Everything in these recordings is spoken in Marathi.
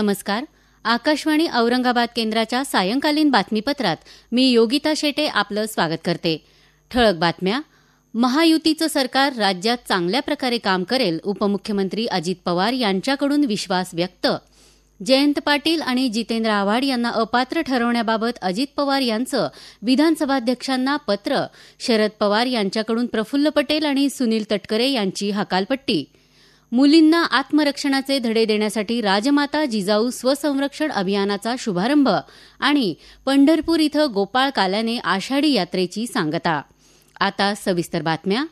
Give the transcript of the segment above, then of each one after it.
नमस्कार आकाशवाणी औरंगाबाद केंद्राच्या सायंकालीन बातमीपत्रात मी योगिता शेटे आपलं स्वागत करते ठळक बातम्या महायुतीचं सरकार राज्यात चांगल्या प्रकारे काम करेल उपमुख्यमंत्री अजित पवार यांच्याकडून विश्वास व्यक्त जयंत पाटील आणि जितेंद्र आव्हाड यांना अपात्र ठरवण्याबाबत अजित पवार यांचं विधानसभाध्यक्षांना पत्र शरद पवार यांच्याकडून प्रफुल्ल पटेल आणि सुनील तटकरे यांची हकालपट्टी मुलींना आत्मरक्षणाचे धडे देण्यासाठी राजमाता जिजाऊ स्वसंरक्षण अभियानाचा शुभारंभ आणि पंढरपूर इथं गोपाळ काल्याने आषाढी यात्रेची सांगता आता सविस्तर बातम्या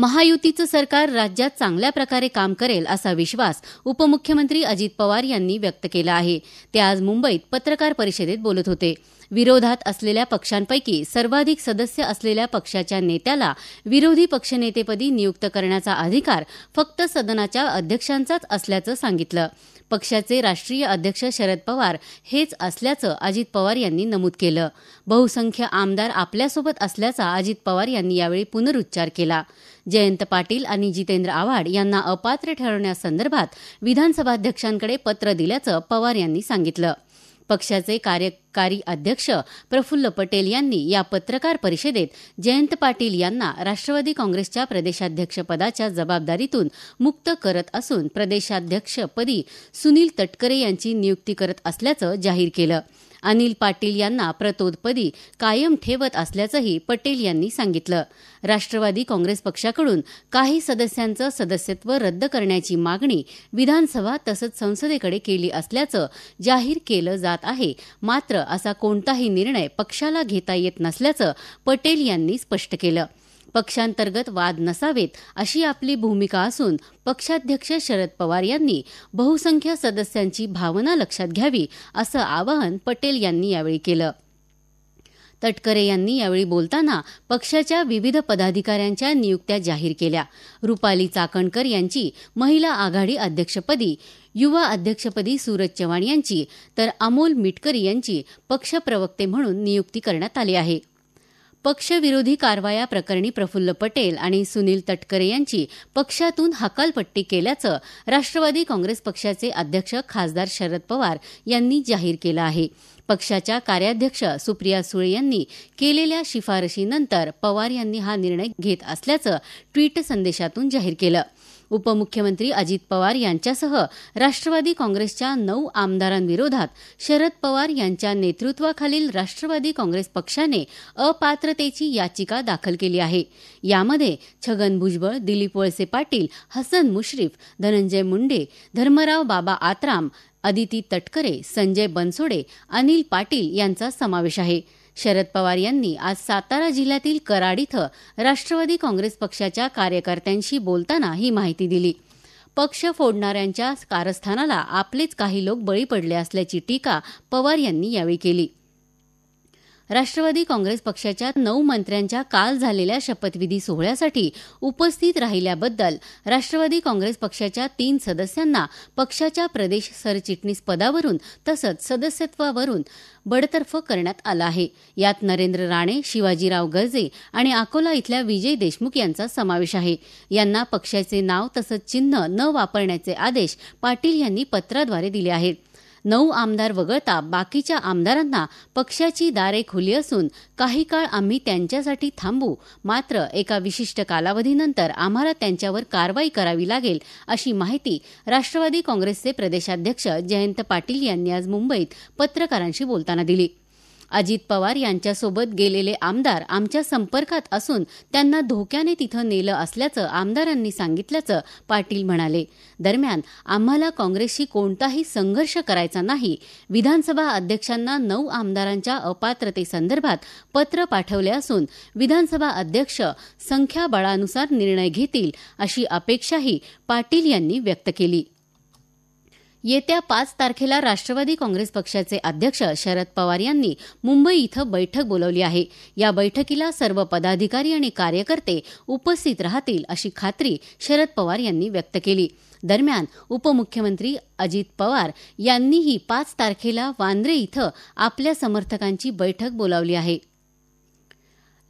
महायुतीचं सरकार राज्यात चांगल्या प्रकारे काम करेल असा विश्वास उपमुख्यमंत्री अजित पवार यांनी व्यक्त केला आहे ते आज मुंबईत पत्रकार परिषदेत बोलत होते विरोधात असलेल्या पक्षांपैकी सर्वाधिक सदस्य असलेल्या पक्षाच्या नेत्याला विरोधी पक्षनेतेपदी नियुक्त करण्याचा अधिकार फक्त सदनाच्या अध्यक्षांचाच असल्याचं सांगितलं पक्षाचे राष्ट्रीय अध्यक्ष शरद पवार हेच असल्याचं अजित पवार यांनी नमूद केलं बहुसंख्य आमदार आपल्यासोबत असल्याचा अजित पवार यांनी यावेळी पुनरुच्चार केला जयंत पाटील आणि जितेंद्र आव्हाड यांना अपात्र ठरवण्यासंदर्भात विधानसभाध्यक्षांकडे पत्र दिल्याचं पवार यांनी सांगितलं पक्षाचे कार्यकारी अध्यक्ष प्रफुल्ल पटेल यांनी या पत्रकार परिषदेत जयंत पाटील यांना राष्ट्रवादी काँग्रेसच्या प्रदेशाध्यक्षपदाच्या जबाबदारीतून मुक्त करत असून प्रदेशाध्यक्षपदी सुनील तटकरे यांची नियुक्ती करत असल्याचं जाहीर केलं अनिल पाटील यांना प्रतोदपदी कायम ठेवत असल्याचंही पटेल यांनी सांगितलं राष्ट्रवादी काँग्रेस पक्षाकडून काही सदस्यांचं सदस्यत्व रद्द करण्याची मागणी विधानसभा तसंच संसदेकडे केली असल्याचं जाहीर केलं जात आहे मात्र असा कोणताही निर्णय पक्षाला घेता येत नसल्याचं पटेल यांनी स्पष्ट केलं पक्षांतर्गत वाद नसावेत अशी आपली भूमिका असून पक्षाध्यक्ष शरद पवार यांनी बहुसंख्य सदस्यांची भावना लक्षात घ्यावी असं आवाहन पटेल यांनी यावेळी केलं तटकरे यांनी यावेळी बोलताना पक्षाच्या विविध पदाधिकाऱ्यांच्या नियुक्त्या जाहीर केल्या रुपाली चाकणकर यांची महिला आघाडी अध्यक्षपदी युवा अध्यक्षपदी सूरज चव्हाण यांची तर अमोल मिटकरी यांची पक्ष प्रवक्ते म्हणून नियुक्ती करण्यात आली आहे पक्षविरोधी कारवाया प्रकरणी प्रफुल्ल पटेल आणि सुनील तटकरे यांची पक्षातून हकालपट्टी केल्याचं राष्ट्रवादी काँग्रेस पक्षाचे अध्यक्ष खासदार शरद पवार यांनी जाहीर केलं आहे पक्षाच्या कार्याध्यक्ष सुप्रिया सुळे यांनी केलेल्या शिफारशीनंतर पवार यांनी हा निर्णय घेत असल्याचं ट्विट संदेशातून जाहीर केलं उपमुख्यमंत्री अजित पवार यांच्यासह राष्ट्रवादी काँग्रेसच्या नऊ आमदारांविरोधात शरद पवार यांच्या नेतृत्वाखालील राष्ट्रवादी काँग्रेस पक्षाने अपात्रतेची याचिका दाखल केली आहे यामध्ये छगन भुजबळ दिलीप वळसे पाटील हसन मुश्रीफ धनंजय मुंडे धर्मराव बाबा आत्राम अदिती तटकरे संजय बनसोडे अनिल पाटील यांचा समावेश आहे शरद पवार यांनी आज सातारा जिल्ह्यातील कराड इथं राष्ट्रवादी काँग्रेस पक्षाच्या कार्यकर्त्यांशी बोलताना ही माहिती दिली पक्ष फोडणाऱ्यांच्या कारस्थानाला आपलेच काही लोक बळी पडले असल्याची टीका पवार यांनी यावेळी केली राष्ट्रवादी काँग्रेस पक्षाच्या नऊ मंत्र्यांच्या काल झालेल्या शपथविधी सोहळ्यासाठी उपस्थित राहिल्याबद्दल राष्ट्रवादी काँग्रेस पक्षाच्या तीन सदस्यांना पक्षाच्या प्रदेश सरचिटणीस पदावरून तसंच सदस्यत्वावरून बडतर्फ करण्यात आलं आहे यात नरेंद्र राणे शिवाजीराव गर्जे आणि अकोला इथल्या विजय देशमुख यांचा समावेश आहे यांना पक्षाचे नाव तसंच चिन्ह न वापरण्याचे आदेश पाटील यांनी पत्राद्वारे दिले आहेत नऊ आमदार वगळता बाकीच्या आमदारांना पक्षाची दारे खुली असून काही काळ आम्ही त्यांच्यासाठी थांबू मात्र एका विशिष्ट कालावधीनंतर आम्हाला त्यांच्यावर कारवाई करावी लागेल अशी माहिती राष्ट्रवादी काँग्रेसचे प्रदेशाध्यक्ष जयंत पाटील यांनी आज मुंबईत पत्रकारांशी बोलताना दिली अजित पवार यांच्यासोबत गेलेले आमदार आमच्या संपर्कात असून त्यांना धोक्याने तिथं नेलं असल्याचं आमदारांनी सांगितल्याचं पाटील म्हणाले दरम्यान आम्हाला काँग्रेसशी कोणताही संघर्ष करायचा नाही विधानसभा अध्यक्षांना नऊ आमदारांच्या अपात्रतेसंदर्भात पत्र पाठवले असून विधानसभा अध्यक्ष संख्याबळानुसार निर्णय घेतील अशी अपेक्षाही पाटील यांनी व्यक्त केली येत्या पाच तारखेला राष्ट्रवादी काँग्रेस पक्षाचे अध्यक्ष शरद पवार यांनी मुंबई इथं बैठक बोलावली आहे या बैठकीला सर्व पदाधिकारी आणि कार्यकर्ते उपस्थित राहतील अशी खात्री शरद पवार यांनी व्यक्त केली दरम्यान उपमुख्यमंत्री अजित पवार यांनीही पाच तारखेला वांद्रे इथं आपल्या समर्थकांची बैठक बोलावली आहे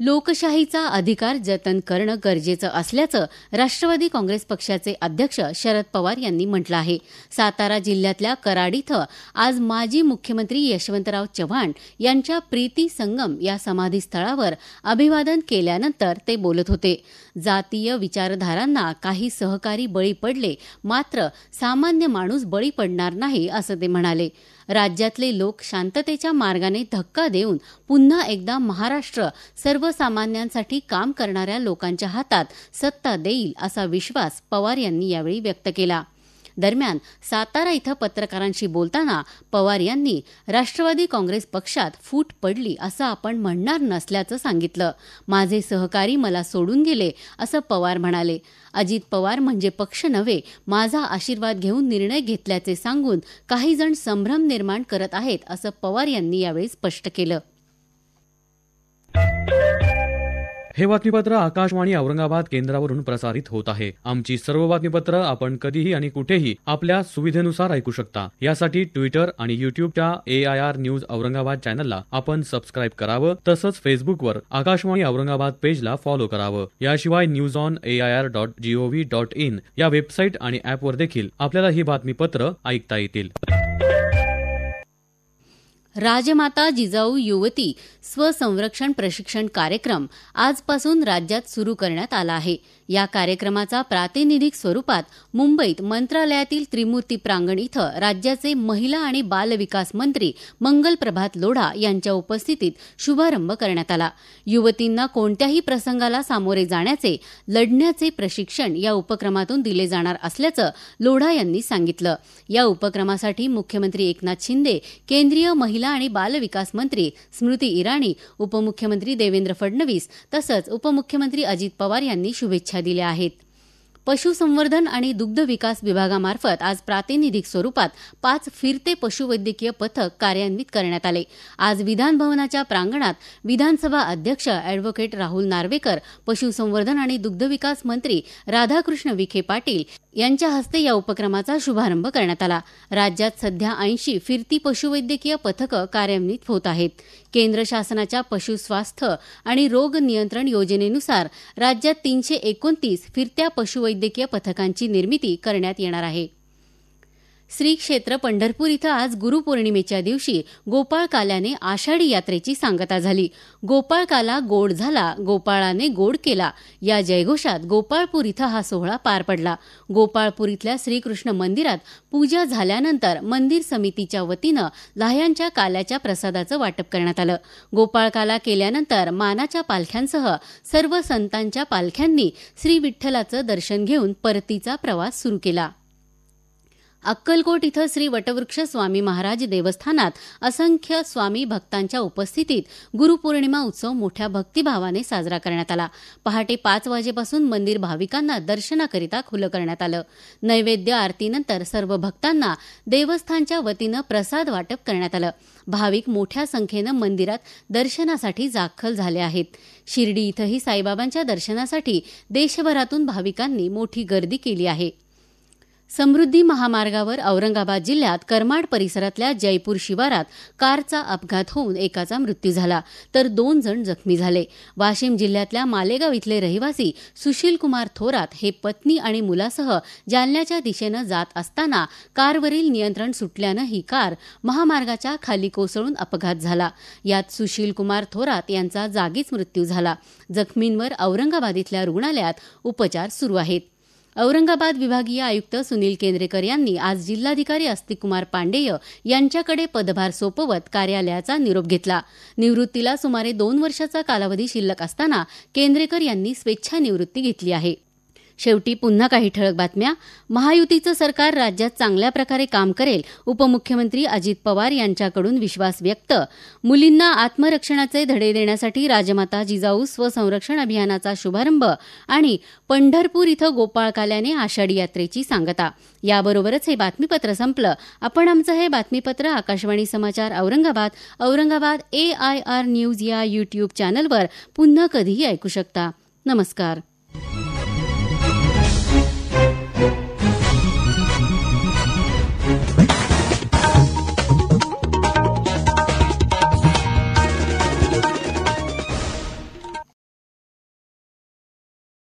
लोकशाहीचा अधिकार जतन करणं गरजेचं असल्याचं राष्ट्रवादी काँग्रेस पक्षाचे अध्यक्ष शरद पवार यांनी म्हटलं आहे सातारा जिल्ह्यातल्या कराड इथं आज माजी मुख्यमंत्री यशवंतराव चव्हाण यांच्या प्रीती संगम या समाधीस्थळावर अभिवादन केल्यानंतर ते बोलत होते जातीय विचारधारांना काही सहकारी बळी पडले मात्र सामान्य माणूस बळी पडणार नाही असं ते म्हणाले राज्यातले लोक शांततेच्या मार्गाने धक्का देऊन पुन्हा एकदा महाराष्ट्र सर्व सर्वसामान्यांसाठी काम करणाऱ्या लोकांच्या हातात सत्ता देईल असा विश्वास पवार यांनी यावेळी व्यक्त केला दरम्यान सातारा इथं पत्रकारांशी बोलताना पवार यांनी राष्ट्रवादी काँग्रेस पक्षात फूट पडली असं आपण म्हणणार नसल्याचं सांगितलं माझे सहकारी मला सोडून गेले असं पवार म्हणाले अजित पवार म्हणजे पक्ष नव्हे माझा आशीर्वाद घेऊन निर्णय घेतल्याचे सांगून काही जण संभ्रम निर्माण करत आहेत असं पवार यांनी यावेळी स्पष्ट केलं हे बातमीपत्र आकाशवाणी औरंगाबाद केंद्रावरून प्रसारित होत आहे आमची सर्व बातमीपत्र आपण कधीही आणि कुठेही आपल्या सुविधेनुसार ऐकू शकता यासाठी ट्विटर आणि युट्यूबच्या A I R news Aurangabad चॅनलला आपण सबस्क्राईब करावं तसंच फेसबुकवर आकाशवाणी औरंगाबाद पेजला फॉलो करावं याशिवाय news on A I R dot G O V dot in या वेबसाईट आणि ऍपवर देखील आपल्याला ही बातमीपत्र ऐकता येतील राजमाता जिजाऊ युवती स्वसंरक्षण प्रशिक्षण कार्यक्रम आजपासून राज्यात सुरू करण्यात आला आहे या कार्यक्रमाचा प्रातिनिधिक स्वरूपात मुंबईत मंत्रालयातील त्रिमूर्ती प्रांगण इथं राज्याचे महिला आणि बालविकास मंत्री मंगल प्रभात लोढा यांच्या उपस्थितीत शुभारंभ करण्यात आला युवतींना कोणत्याही प्रसंगाला सामोरे जाण्याचे लढण्याचे प्रशिक्षण या उपक्रमातून दिले जाणार असल्याचं लोढा यांनी सांगितलं या उपक्रमासाठी मुख्यमंत्री एकनाथ शिंदे केंद्रीय महिला महिला आणि बालविकास मंत्री स्मृती इराणी उपमुख्यमंत्री देवेंद्र फडणवीस तसंच उपमुख्यमंत्री अजित पवार यांनी शुभेच्छा दिल्या आहेत पशुसंवर्धन आणि दुग्ध विकास विभागामार्फत आज प्रातिनिधिक स्वरूपात पाच फिरते पशुवैद्यकीय पथक कार्यान्वित करण्यात आले आज विधानभवनाच्या प्रांगणात विधानसभा अध्यक्ष अॅडव्होकेट राहुल नार्वेकर पशुसंवर्धन आणि दुग्धविकास मंत्री राधाकृष्ण विखे पाटील यांच्या हस्ते या उपक्रमाचा शुभारंभ करण्यात आला राज्यात सध्या ऐंशी फिरती पशुवैद्यकीय पथकं कार्यान्वित होत आहेत केंद्र शासनाच्या पशुस्वास्थ आणि रोग नियंत्रण योजनेनुसार राज्यात तीनशे एकोणतीस फिरत्या पशुवैद्य वैद्यकीय पथकांची निर्मिती करण्यात येणार आहे श्री क्षेत्र पंढरपूर इथं आज गुरुपौर्णिमेच्या दिवशी गोपाळकाल्याने आषाढी यात्रेची सांगता झाली गोपाळकाला गोड झाला गोपाळाने गोड केला या जयघोषात गोपाळपूर इथं हा सोहळा पार पडला गोपाळपूर इथल्या श्रीकृष्ण मंदिरात पूजा झाल्यानंतर मंदिर समितीच्या वतीनं लाह्यांच्या काल्याच्या प्रसादाचं वाटप करण्यात आलं गोपाळकाला केल्यानंतर मानाच्या पालख्यांसह सर्व संतांच्या पालख्यांनी श्री विठ्ठलाचं दर्शन घेऊन परतीचा प्रवास सुरू केला अक्कलकोट इथं श्री वटवृक्ष स्वामी महाराज देवस्थानात असंख्य स्वामी भक्तांच्या उपस्थितीत गुरुपौर्णिमा उत्सव मोठ्या भक्तिभावाने साजरा करण्यात आला पहाटे पाच वाजेपासून मंदिर भाविकांना दर्शनाकरिता खुलं करण्यात आलं नैवेद्य आरतीनंतर सर्व भक्तांना देवस्थानच्या वतीनं प्रसाद वाटप करण्यात आलं भाविक मोठ्या संख्येनं मंदिरात दर्शनासाठी दाखल झाले आहेत शिर्डी इथंही साईबाबांच्या दर्शनासाठी देशभरातून भाविकांनी मोठी गर्दी केली आहे समृद्धी महामार्गावर औरंगाबाद जिल्ह्यात करमाड परिसरातल्या जयपूर शिवारात कारचा अपघात होऊन एकाचा मृत्यू झाला तर दोन जण जखमी झाले वाशिम जिल्ह्यातल्या मालेगाव इथले रहिवासी सुशील कुमार थोरात हे पत्नी आणि मुलासह जालन्याच्या दिशेनं जात असताना कारवरील नियंत्रण सुटल्यानं ही कार महामार्गाच्या खाली कोसळून अपघात झाला यात सुशील कुमार थोरात यांचा जागीच मृत्यू झाला जखमींवर औरंगाबाद इथल्या रुग्णालयात उपचार सुरू आहेत औरंगाबाद विभागीय आयुक्त सुनील केंद्रेकर यांनी आज जिल्हाधिकारी अस्तिकुमार पांडेय यांच्याकडे पदभार सोपवत कार्यालयाचा निरोप घेतला निवृत्तीला सुमारे दोन वर्षाचा कालावधी शिल्लक असताना केंद्रेकर यांनी स्वेच्छानिवृत्ती घेतली आहे शेवटी पुन्हा काही ठळक बातम्या महायुतीचं सरकार राज्यात चांगल्या प्रकारे काम करेल उपमुख्यमंत्री अजित पवार यांच्याकडून विश्वास व्यक्त मुलींना आत्मरक्षणाचे धडे देण्यासाठी राजमाता जिजाऊ स्वसंरक्षण अभियानाचा शुभारंभ आणि पंढरपूर इथं गोपाळ काल्याने आषाढी यात्रेची सांगता याबरोबरच हे बातमीपत्र संपलं आपण आमचं हे बातमीपत्र आकाशवाणी समाचार Aurangabad Aurangabad A I R news या यूट्यूब चॅनलवर पुन्हा कधीही ऐकू शकता नमस्कार